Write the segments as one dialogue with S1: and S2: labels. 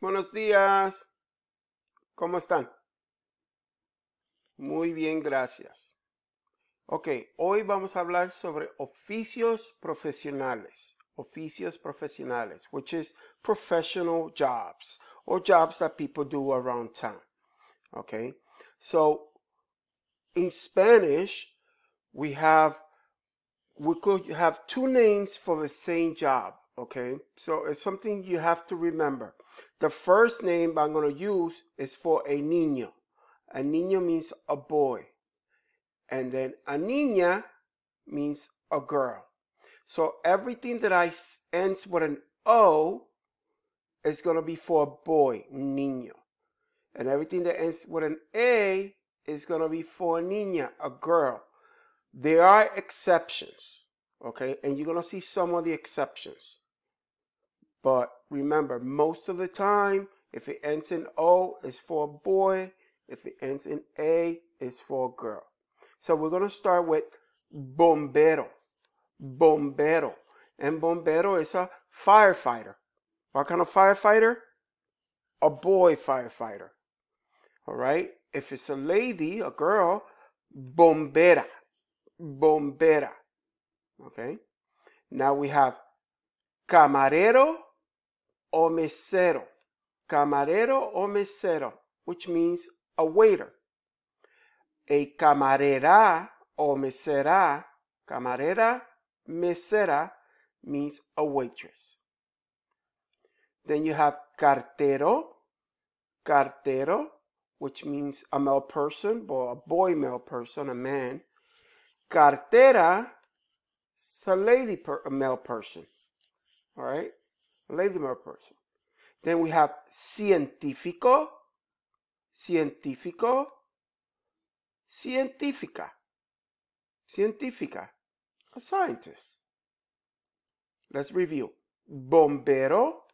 S1: Buenos días. ¿Cómo están? Muy bien, gracias. Ok, hoy vamos a hablar sobre oficios profesionales. Oficios profesionales, which is professional jobs or jobs that people do around town. Okay, so in Spanish, we have, we could have two names for the same job. Okay, so it's something you have to remember. The first name I'm going to use is for a niño. A niño means a boy. And then a niña means a girl. So everything that I ends with an O is going to be for a boy, niño. And everything that ends with an A is going to be for a niña, a girl. There are exceptions, okay? And you're going to see some of the exceptions. But remember, most of the time, if it ends in O, it's for a boy. If it ends in A, it's for a girl. So we're going to start with bombero. Bombero. And bombero is a firefighter. What kind of firefighter? A boy firefighter. All right. If it's a lady, a girl, bombera. Bombera. Okay. Now we have camarero o mesero. Camarero o mesero, which means a waiter. A camarera o mesera, camarera, mesera, means a waitress. Then you have cartero, cartero, which means a male person, or a boy male person, a man. Cartera, it's a lady, per, a male person. All right. layman person. Then we have científico, científico, científica, científica, a scientist. Let's review. Bombero,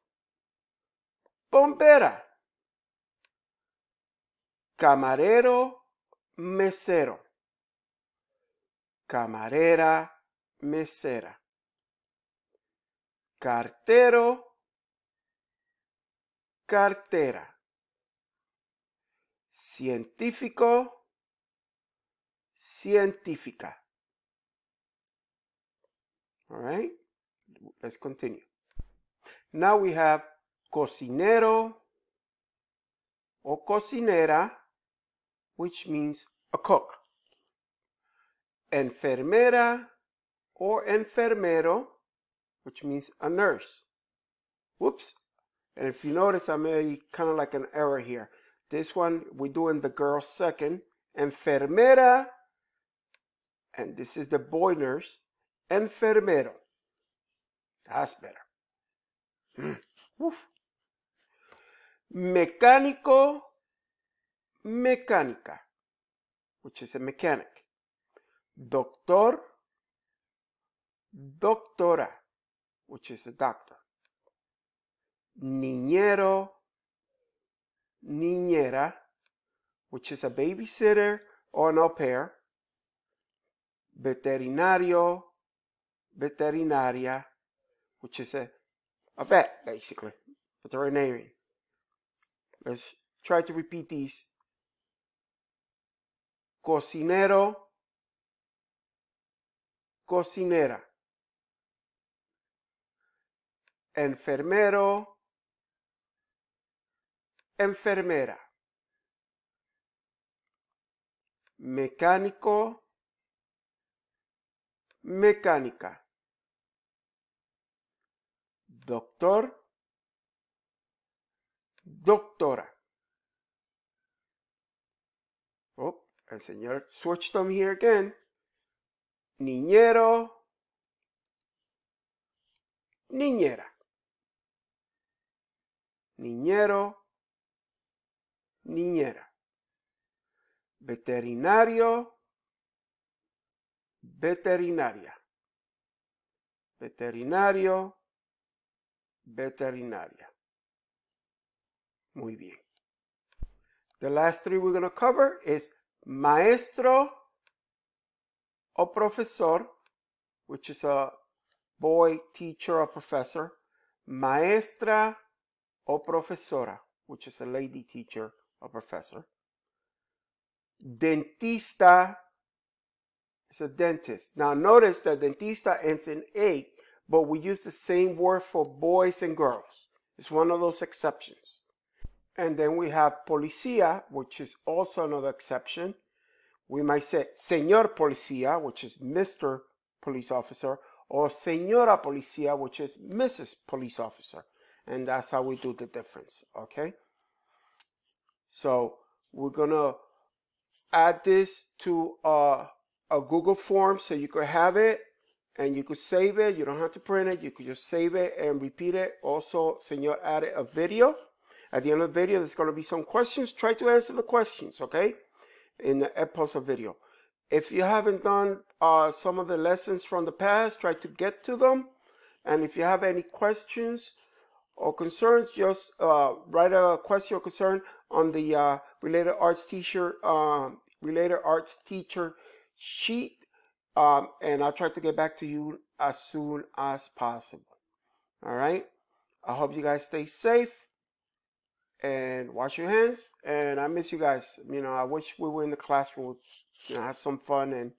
S1: bombera. Camarero, mesero. Camarera, mesera. cartero, cartera, científico, científica. All right, let's continue. Now we have cocinero or cocinera, which means a cook. Enfermera or enfermero, which means a nurse. Whoops. And if you notice, I made kind of like an error here. This one, we're doing the girl second, enfermera, and this is the boy nurse, enfermero. That's better. Mm. Mecánico, mecánica, which is a mechanic. Doctor, doctora which is a doctor. Niñero, niñera, which is a babysitter or an au pair. Veterinario, veterinaria, which is a, a vet, basically, veterinarian. Let's try to repeat these. Cocinero, cocinera. enfermero, enfermera, mecánico, mecánica, doctor, doctora. Oh, el señor switched them here again. Niñero, niñera. niñero, niñera, veterinario, veterinaria, veterinario, veterinaria. Muy bien. The last three we're going to cover is maestro or profesor, which is a boy, teacher, or professor, maestra, o profesora, which is a lady teacher or professor. Dentista is a dentist. Now notice that dentista ends in A, but we use the same word for boys and girls. It's one of those exceptions. And then we have policía, which is also another exception. We might say señor policía, which is Mr. Police Officer, or señora policía, which is Mrs. Police Officer and that's how we do the difference okay so we're gonna add this to uh, a Google form so you could have it and you could save it you don't have to print it you could just save it and repeat it also Senor added a video at the end of the video there's going to be some questions try to answer the questions okay in the of video if you haven't done uh, some of the lessons from the past try to get to them and if you have any questions or concerns, just uh, write a question or concern on the uh, related arts teacher um, related arts teacher sheet, um, and I'll try to get back to you as soon as possible. All right. I hope you guys stay safe and wash your hands. And I miss you guys. You know, I wish we were in the classroom, you know, have some fun and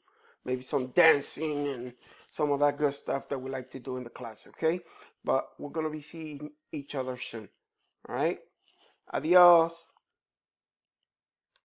S1: maybe some dancing and some of that good stuff that we like to do in the class, okay? But we're going to be seeing each other soon, all right? Adios.